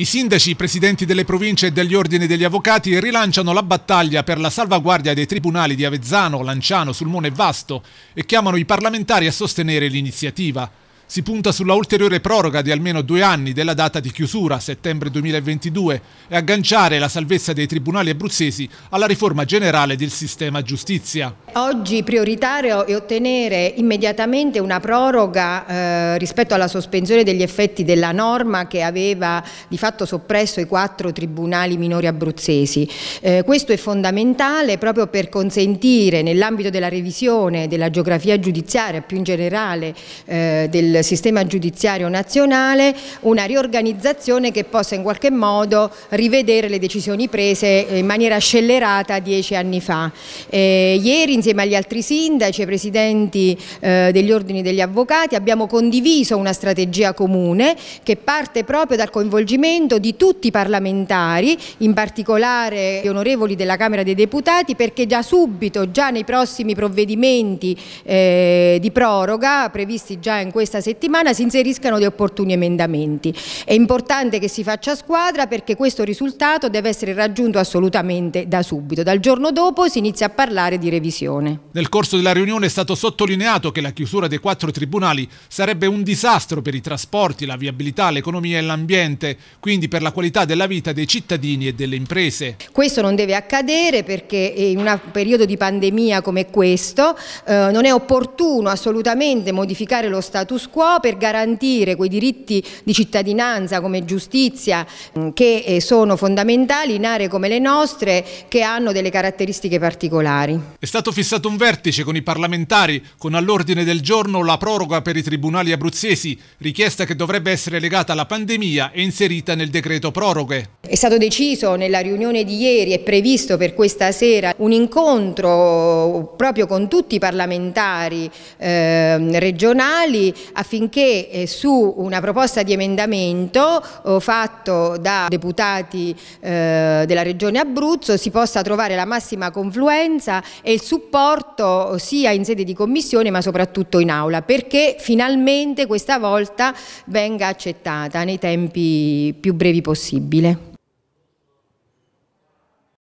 I sindaci, i presidenti delle province e degli ordini degli avvocati rilanciano la battaglia per la salvaguardia dei tribunali di Avezzano, Lanciano, Sulmone e Vasto e chiamano i parlamentari a sostenere l'iniziativa. Si punta sulla ulteriore proroga di almeno due anni della data di chiusura, settembre 2022, e agganciare la salvezza dei tribunali abruzzesi alla riforma generale del sistema giustizia. Oggi prioritario è ottenere immediatamente una proroga eh, rispetto alla sospensione degli effetti della norma che aveva di fatto soppresso i quattro tribunali minori abruzzesi. Eh, questo è fondamentale proprio per consentire nell'ambito della revisione della geografia giudiziaria più in generale eh, del sistema giudiziario nazionale una riorganizzazione che possa in qualche modo rivedere le decisioni prese in maniera scellerata dieci anni fa. Eh, ieri insieme agli altri sindaci e presidenti eh, degli ordini degli avvocati abbiamo condiviso una strategia comune che parte proprio dal coinvolgimento di tutti i parlamentari, in particolare gli onorevoli della Camera dei Deputati perché già subito, già nei prossimi provvedimenti eh, di proroga previsti già in questa settimana settimana si inseriscano gli opportuni emendamenti. È importante che si faccia squadra perché questo risultato deve essere raggiunto assolutamente da subito. Dal giorno dopo si inizia a parlare di revisione. Nel corso della riunione è stato sottolineato che la chiusura dei quattro tribunali sarebbe un disastro per i trasporti, la viabilità, l'economia e l'ambiente, quindi per la qualità della vita dei cittadini e delle imprese. Questo non deve accadere perché in un periodo di pandemia come questo eh, non è opportuno assolutamente modificare lo status quo quo per garantire quei diritti di cittadinanza come giustizia mm, che eh, sono fondamentali in aree come le nostre che hanno delle caratteristiche particolari. È stato fissato un vertice con i parlamentari con all'ordine del giorno la proroga per i tribunali abruzzesi, richiesta che dovrebbe essere legata alla pandemia e inserita nel decreto proroghe. È stato deciso nella riunione di ieri e previsto per questa sera un incontro proprio con tutti i parlamentari eh, regionali affinché affinché eh, su una proposta di emendamento eh, fatto da deputati eh, della Regione Abruzzo si possa trovare la massima confluenza e il supporto eh, sia in sede di commissione ma soprattutto in aula perché finalmente questa volta venga accettata nei tempi più brevi possibile.